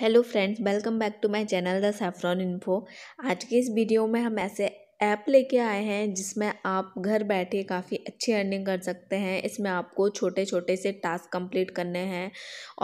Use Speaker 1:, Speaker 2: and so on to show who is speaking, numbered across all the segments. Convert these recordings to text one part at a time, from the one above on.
Speaker 1: hello friends welcome back to my channel the saffron info आज के इस video में हम ऐसे ऐप लेके आए हैं जिसमें आप घर बैठे काफ़ी अच्छी अर्निंग कर सकते हैं इसमें आपको छोटे छोटे से टास्क कंप्लीट करने हैं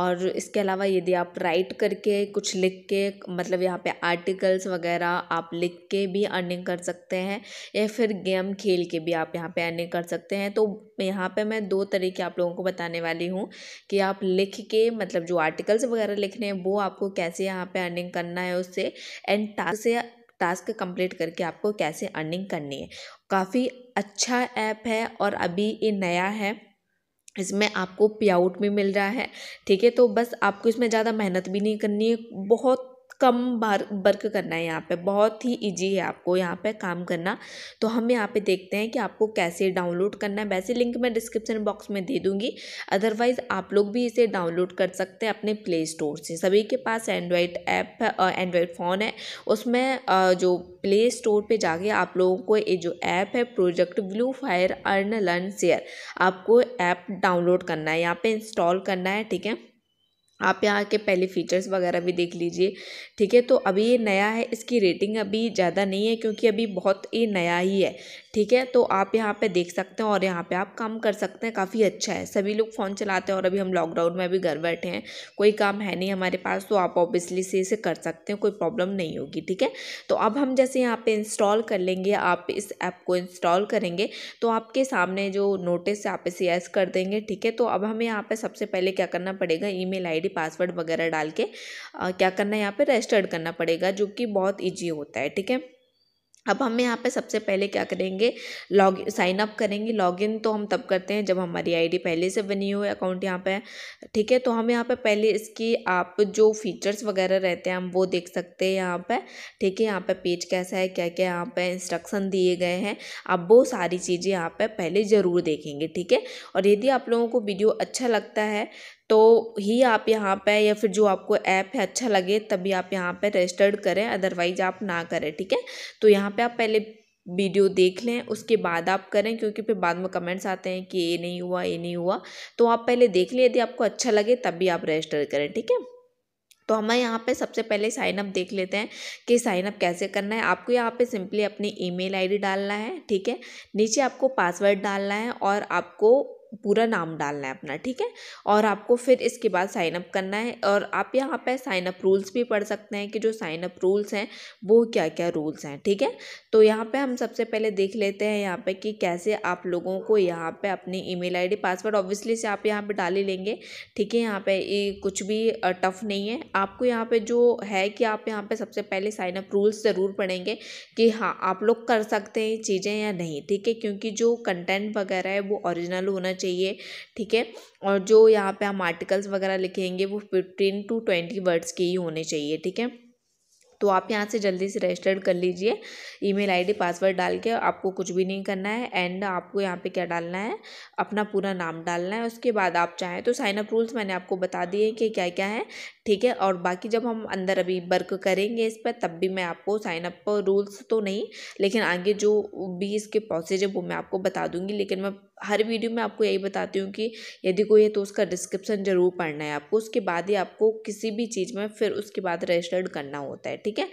Speaker 1: और इसके अलावा यदि आप राइट करके कुछ लिख के मतलब यहाँ पे आर्टिकल्स वगैरह आप लिख के भी अर्निंग कर सकते हैं या फिर गेम खेल के भी आप यहाँ पे अर्निंग कर सकते हैं तो यहाँ पर मैं दो तरीके आप लोगों को बताने वाली हूँ कि आप लिख के मतलब जो आर्टिकल्स वगैरह लिखने हैं वो आपको कैसे यहाँ पर अर्निंग करना है उससे एंड टास्क से टास्क कंप्लीट करके आपको कैसे अर्निंग करनी है काफ़ी अच्छा ऐप है और अभी ये नया है इसमें आपको पे आउट भी मिल रहा है ठीक है तो बस आपको इसमें ज़्यादा मेहनत भी नहीं करनी है बहुत कम बार वर्क करना है यहाँ पे बहुत ही इजी है आपको यहाँ पे काम करना तो हम यहाँ पे देखते हैं कि आपको कैसे डाउनलोड करना है वैसे लिंक मैं डिस्क्रिप्शन बॉक्स में दे दूँगी अदरवाइज़ आप लोग भी इसे डाउनलोड कर सकते हैं अपने प्ले स्टोर से सभी के पास एंड्रॉयड ऐप एंड्रॉयड फ़ोन है उसमें जो प्ले स्टोर पर जाके आप लोगों को ये जो ऐप है project blue fire earn learn share आपको ऐप डाउनलोड करना है यहाँ पर इंस्टॉल करना है ठीक है आप यहाँ के पहले फ़ीचर्स वगैरह भी देख लीजिए ठीक है तो अभी ये नया है इसकी रेटिंग अभी ज़्यादा नहीं है क्योंकि अभी बहुत ये नया ही है ठीक है तो आप यहाँ पे देख सकते हैं और यहाँ पे आप काम कर सकते हैं काफ़ी अच्छा है सभी लोग फ़ोन चलाते हैं और अभी हम लॉकडाउन में अभी घर बैठे हैं कोई काम है नहीं हमारे पास तो आप ऑब्वियसली से इसे कर सकते हैं कोई प्रॉब्लम नहीं होगी ठीक है तो अब हम जैसे यहाँ पर इंस्टॉल कर लेंगे आप इस ऐप को इंस्टॉल करेंगे तो आपके सामने जो नोटिस आप इसे यस कर देंगे ठीक है तो अब हमें यहाँ पर सबसे पहले क्या करना पड़ेगा ई मेल पासवर्ड वगैरह डाल के क्या करना है यहाँ पर रजिस्टर्ड करना पड़ेगा जो कि बहुत ईजी होता है ठीक है अब हम यहाँ पे सबसे पहले क्या करेंगे लॉग साइन अप करेंगे लॉगिन तो हम तब करते हैं जब हमारी आईडी पहले से बनी हुई अकाउंट यहाँ पे ठीक है तो हम यहाँ पे पहले इसकी आप जो फीचर्स वगैरह रहते हैं हम वो देख सकते हैं यहाँ पे ठीक है यहाँ पे पेज कैसा है क्या क्या यहाँ पे इंस्ट्रक्शन दिए गए हैं आप वो सारी चीज़ें यहाँ पर पहले ज़रूर देखेंगे ठीक है और यदि आप लोगों को वीडियो अच्छा लगता है तो ही आप यहाँ पे या फिर जो आपको ऐप है अच्छा लगे तभी आप यहाँ पे रजिस्टर्ड करें अदरवाइज आप ना करें ठीक है तो यहाँ पे आप पहले वीडियो देख लें उसके बाद आप करें क्योंकि फिर बाद में कमेंट्स आते हैं कि ये नहीं हुआ ये नहीं हुआ तो आप पहले देख लें यदि आपको अच्छा लगे तभी आप रजिस्टर करें ठीक है तो हमें यहाँ पे सबसे पहले साइन अप देख लेते हैं कि साइन अप कैसे करना है आपको यहाँ पे सिंपली अपनी ईमेल आईडी डालना है ठीक है नीचे आपको पासवर्ड डालना है और आपको पूरा नाम डालना है अपना ठीक है और आपको फिर इसके बाद साइन अप करना है और आप यहाँ पे साइन अप रूल्स भी पढ़ सकते हैं कि जो साइन अप रूल्स हैं वो क्या क्या रूल्स हैं ठीक है तो यहाँ पे हम सबसे पहले देख लेते हैं यहाँ पे कि कैसे आप लोगों को यहाँ पे अपनी ईमेल आईडी पासवर्ड ऑब्वियसली से आप यहाँ पर डाल ही लेंगे ठीक है यहाँ पर कुछ भी टफ नहीं है आपको यहाँ पर जो है कि आप यहाँ पर सबसे पहले साइन अप रूल्स ज़रूर पढ़ेंगे कि हाँ आप लोग कर सकते हैं चीज़ें या नहीं ठीक है क्योंकि जो कंटेंट वगैरह है वो ऑरिजिनल होना चाहिए चाहिए ठीक है और जो यहाँ पे हम आर्टिकल्स वगैरह लिखेंगे वो फिफ्टीन टू ट्वेंटी वर्ड्स के ही होने चाहिए ठीक है तो आप यहाँ से जल्दी से रजिस्टर्ड कर लीजिए ईमेल आईडी पासवर्ड डाल के आपको कुछ भी नहीं करना है एंड आपको यहाँ पे क्या डालना है अपना पूरा नाम डालना है उसके बाद आप चाहें तो साइन अप रूल्स मैंने आपको बता दिए कि क्या क्या है ठीक है और बाकी जब हम अंदर अभी वर्क करेंगे इस पर तब भी मैं आपको साइन अप रूल्स तो नहीं लेकिन आगे जो भी इसके प्रोसेज है वो मैं आपको बता दूंगी लेकिन मैं हर वीडियो में आपको यही बताती हूँ कि यदि कोई है तो उसका डिस्क्रिप्शन ज़रूर पढ़ना है आपको उसके बाद ही आपको किसी भी चीज़ में फिर उसके बाद रजिस्टर्ड करना होता है ठीक है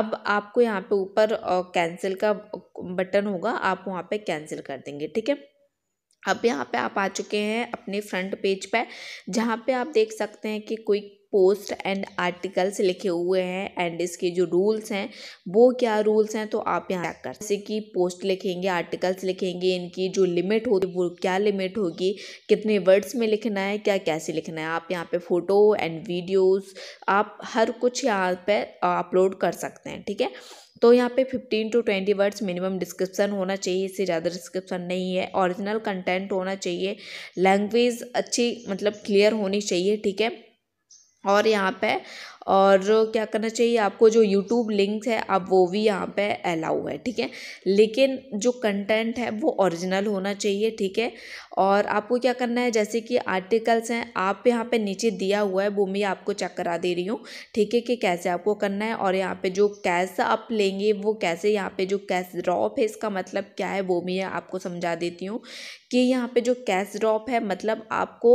Speaker 1: अब आपको यहाँ पे ऊपर कैंसिल का बटन होगा आप वहाँ पे कैंसिल कर देंगे ठीक है अब यहाँ पे आप आ चुके हैं अपने फ्रंट पेज पे जहाँ पे आप देख सकते हैं कि कोई पोस्ट एंड आर्टिकल्स लिखे हुए हैं एंड इसके जो रूल्स हैं वो क्या रूल्स हैं तो आप यहाँ कर जैसे कि पोस्ट लिखेंगे आर्टिकल्स लिखेंगे इनकी जो लिमिट होगी वो क्या लिमिट होगी कितने वर्ड्स में लिखना है क्या कैसे लिखना है आप यहाँ पे फ़ोटो एंड वीडियोस आप हर कुछ यहाँ पे अपलोड कर सकते हैं ठीक है तो यहाँ पे 15 टू 20 वर्ड्स मिनिमम डिस्क्रिप्शन होना चाहिए इससे ज़्यादा डिस्क्रिप्शन नहीं है ओरिजिनल कंटेंट होना चाहिए लैंग्वेज अच्छी मतलब क्लियर होनी चाहिए ठीक है और यहाँ पे और क्या करना चाहिए आपको जो यूट्यूब लिंक्स है आप वो भी यहाँ पे अलाउ है ठीक है लेकिन जो कंटेंट है वो ओरिजिनल होना चाहिए ठीक है और आपको क्या करना है जैसे कि आर्टिकल्स हैं आप यहाँ पे नीचे दिया हुआ है वो मैं आपको चेक करा दे रही हूँ ठीक है कि कैसे आपको करना है और यहाँ पर जो कैश आप लेंगे वो कैसे यहाँ पर जो कैश ड्रॉप है इसका मतलब क्या है वो मैं आपको समझा देती हूँ कि यहाँ पर जो कैश ड्रॉप है मतलब आपको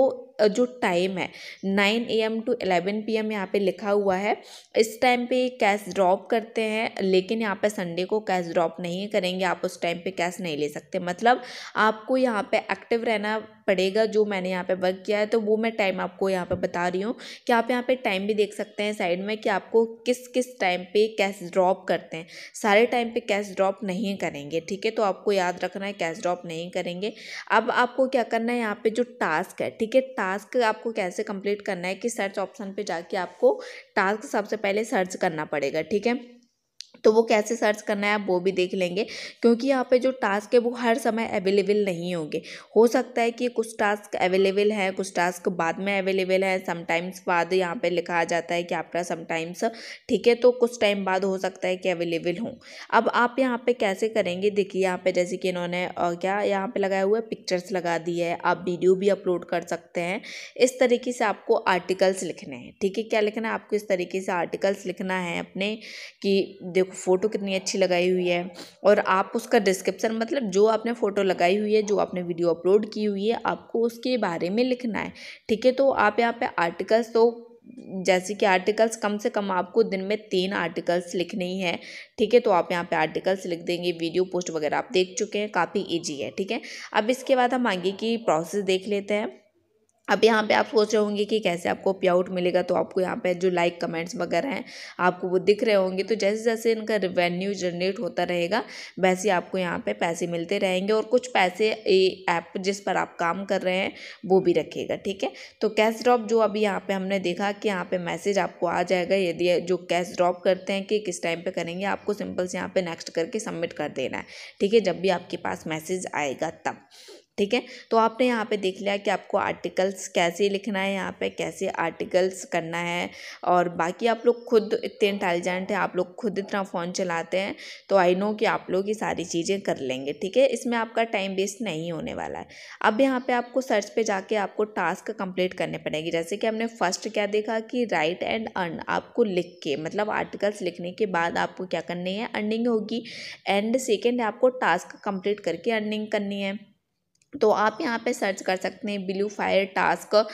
Speaker 1: जो टाइम है nine A M to eleven P M यहाँ पर लिखा हुआ हुआ है इस टाइम पे कैश ड्रॉप करते हैं लेकिन यहाँ पे संडे को कैश ड्रॉप नहीं करेंगे आप उस टाइम पे कैश नहीं ले सकते मतलब आपको यहाँ पे एक्टिव रहना पड़ेगा जो मैंने यहाँ पे वर्क किया है तो वो मैं टाइम आपको यहाँ पे बता रही हूँ कि आप यहाँ पे टाइम भी देख सकते हैं साइड में कि आपको किस किस टाइम पे कैश ड्रॉप करते हैं सारे टाइम पे कैश ड्रॉप नहीं करेंगे ठीक है तो आपको याद रखना है कैश ड्रॉप नहीं करेंगे अब आपको क्या करना है यहाँ पे जो टास्क है ठीक है टास्क आपको कैसे कंप्लीट करना है कि सर्च ऑप्शन पर जाके आपको टास्क सबसे पहले सर्च करना पड़ेगा ठीक है तो वो कैसे सर्च करना है आप वो भी देख लेंगे क्योंकि यहाँ पे जो टास्क है वो हर समय अवेलेबल नहीं होंगे हो सकता है कि कुछ टास्क अवेलेबल है कुछ टास्क बाद में अवेलेबल है समटाइम्स बाद यहाँ पे लिखा जाता है कि आपका समटाइम्स ठीक है तो कुछ टाइम बाद हो सकता है कि अवेलेबल हों अब आप यहाँ पे कैसे करेंगे देखिए यहाँ पे जैसे कि इन्होंने क्या यहाँ पर लगाया हुआ है पिक्चर्स लगा दी है आप वीडियो भी अपलोड कर सकते हैं इस तरीके से आपको आर्टिकल्स लिखने हैं ठीक है क्या लिखना है आपको इस तरीके से आर्टिकल्स लिखना है अपने कि देखो देखो फ़ोटो कितनी अच्छी लगाई हुई है और आप उसका डिस्क्रिप्सन मतलब जो आपने फ़ोटो लगाई हुई है जो आपने वीडियो अपलोड की हुई है आपको उसके बारे में लिखना है ठीक है तो आप यहाँ पे आर्टिकल्स तो जैसे कि आर्टिकल्स कम से कम आपको दिन में तीन आर्टिकल्स लिखने ही हैं ठीक है तो आप यहाँ पे आर्टिकल्स लिख देंगे वीडियो पोस्ट वगैरह आप देख चुके हैं काफ़ी ईजी है ठीक है अब इसके बाद हम आगे की प्रोसेस देख लेते हैं अब यहाँ पे आप सोच रहे होंगे कि कैसे आपको पे आउट मिलेगा तो आपको यहाँ पे जो लाइक कमेंट्स वगैरह हैं आपको वो दिख रहे होंगे तो जैसे जैसे इनका रिवेन्यू जनरेट होता रहेगा वैसे आपको यहाँ पे पैसे मिलते रहेंगे और कुछ पैसे ऐप जिस पर आप काम कर रहे हैं वो भी रखेगा ठीक है तो कैश ड्रॉप जो अभी यहाँ पर हमने देखा कि यहाँ पर मैसेज आपको आ जाएगा यदि जो कैश ड्रॉप करते हैं कि किस टाइम पर करेंगे आपको सिंपल से यहाँ पर नेक्स्ट करके सबमिट कर देना है ठीक है जब भी आपके पास मैसेज आएगा तब ठीक है तो आपने यहाँ पे देख लिया कि आपको आर्टिकल्स कैसे लिखना है यहाँ पे कैसे आर्टिकल्स करना है और बाकी आप लोग खुद इतने इंटेलिजेंट हैं आप लोग खुद इतना फ़ोन चलाते हैं तो आई नो कि आप लोग ये सारी चीज़ें कर लेंगे ठीक है इसमें आपका टाइम वेस्ट नहीं होने वाला है अब यहाँ पर आपको सर्च पर जाके आपको टास्क कम्प्लीट करने पड़ेंगे जैसे कि हमने फर्स्ट क्या देखा कि राइट एंड अर्न आपको लिख के मतलब आर्टिकल्स लिखने के बाद आपको क्या करनी है अर्निंग होगी एंड सेकेंड आपको टास्क कम्प्लीट करके अर्निंग करनी है तो आप यहाँ पे सर्च कर सकते हैं ब्लू फायर टास्क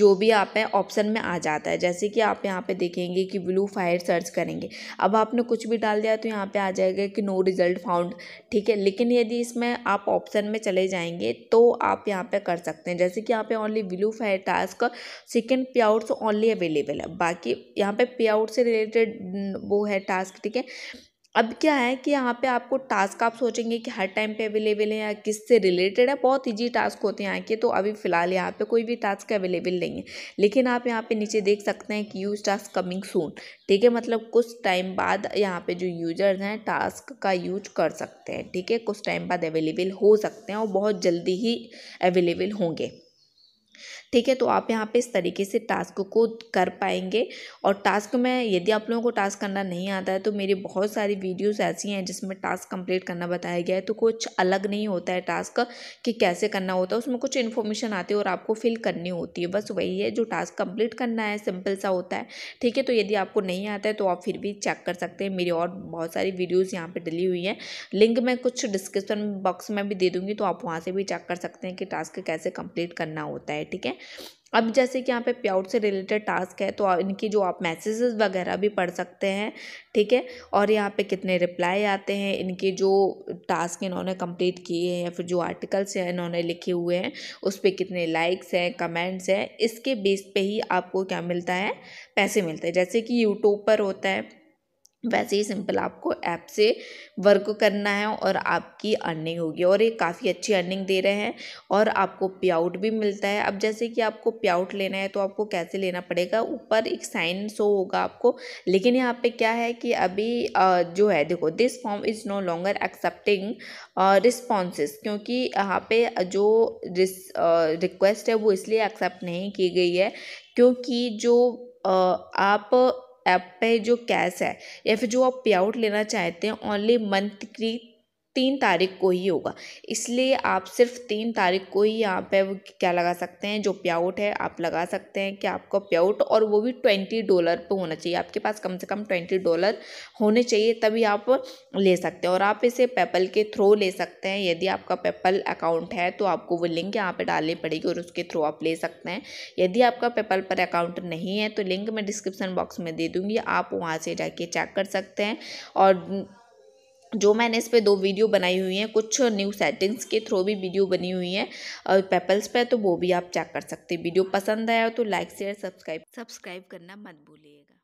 Speaker 1: जो भी आप है ऑप्शन में आ जाता है जैसे कि आप यहाँ पे देखेंगे कि ब्लू फायर सर्च करेंगे अब आपने कुछ भी डाल दिया तो यहाँ पे आ जाएगा कि नो रिजल्ट फाउंड ठीक है लेकिन यदि इसमें आप ऑप्शन में चले जाएंगे तो आप यहाँ पे कर सकते हैं जैसे कि यहाँ पे only blue fire task second payouts only available है बाकी यहाँ पर पे आउट से रिलेटेड वो है टास्क ठीक है अब क्या है कि यहाँ पे आपको टास्क आप सोचेंगे कि हर टाइम पे अवेलेबल है या किससे रिलेटेड है बहुत इजी टास्क होते हैं यहाँ के तो अभी फ़िलहाल यहाँ पे कोई भी टास्क अवेलेबल नहीं है लेकिन आप यहाँ पे नीचे देख सकते हैं कि यूज टास्क कमिंग सून ठीक है मतलब कुछ टाइम बाद यहाँ पे जो यूजर्स हैं टास्क का यूज कर सकते हैं ठीक है कुछ टाइम बाद अवेलेबल हो सकते हैं और बहुत जल्दी ही अवेलेबल होंगे ठीक है तो आप यहाँ पे इस तरीके से टास्क को कर पाएंगे और टास्क में यदि आप लोगों को टास्क करना नहीं आता है तो मेरी बहुत सारी वीडियोस ऐसी हैं जिसमें टास्क कंप्लीट करना बताया गया है तो कुछ अलग नहीं होता है टास्क कि कैसे करना होता है उसमें कुछ इन्फॉर्मेशन आती है और आपको फिल करनी होती है बस वही है जो टास्क कम्प्लीट करना है सिंपल सा होता है ठीक है तो यदि आपको नहीं आता है तो आप फिर भी चेक कर सकते हैं मेरी और बहुत सारी वीडियोज़ यहाँ पर डली हुई हैं लिंक मैं कुछ डिस्क्रिप्सन बॉक्स में भी दे दूँगी तो आप वहाँ से भी चेक कर सकते हैं कि टास्क कैसे कम्प्लीट करना होता है ठीक है अब जैसे कि यहाँ पे प्याउट से रिलेटेड टास्क है तो इनकी जो आप मैसेजेस वगैरह भी पढ़ सकते हैं ठीक है और यहाँ पे कितने रिप्लाई आते हैं इनके जो टास्क इन्होंने कंप्लीट किए हैं या फिर जो आर्टिकल्स हैं इन्होंने लिखे हुए हैं उस पर कितने लाइक्स हैं कमेंट्स हैं इसके बेस पे ही आपको क्या मिलता है पैसे मिलते हैं जैसे कि यूट्यूब पर होता है वैसे ही सिंपल आपको ऐप से वर्क करना है और आपकी अर्निंग होगी और ये काफ़ी अच्छी अर्निंग दे रहे हैं और आपको पे आउट भी मिलता है अब जैसे कि आपको पे आउट लेना है तो आपको कैसे लेना पड़ेगा ऊपर एक साइन शो होगा आपको लेकिन यहाँ पे क्या है कि अभी जो है देखो this form is no longer accepting responses क्योंकि यहाँ पर जो रिक्वेस्ट है वो इसलिए एक्सेप्ट नहीं की गई है क्योंकि जो आप ऐप पे जो कैश है या फिर जो आप पे आउट लेना चाहते हैं ओनली मंथ की तीन तारीख को ही होगा इसलिए आप सिर्फ तीन तारीख को ही यहाँ पे क्या लगा सकते हैं जो प्याउट है आप लगा सकते हैं कि आपका प्याउट और वो भी ट्वेंटी डॉलर पे होना चाहिए आपके पास कम से कम ट्वेंटी डॉलर होने चाहिए तभी आप ले सकते हैं और आप इसे पेपल के थ्रू ले सकते हैं यदि आपका पेपल अकाउंट है तो आपको वो लिंक यहाँ पर डालनी पड़ेगी और उसके थ्रू आप ले सकते हैं यदि आपका पेपल पर अकाउंट नहीं है तो लिंक मैं डिस्क्रिप्सन बॉक्स में दे दूँगी आप वहाँ से जाके चेक कर सकते हैं और जो मैंने इस पे दो वीडियो बनाई हुई हैं कुछ न्यू सेटिंग्स के थ्रू भी वीडियो बनी हुई है और पेपल्स पे तो वो भी आप चेक कर सकते हैं वीडियो पसंद आया तो लाइक शेयर सब्सक्राइब सब्सक्राइब करना मत भूलिएगा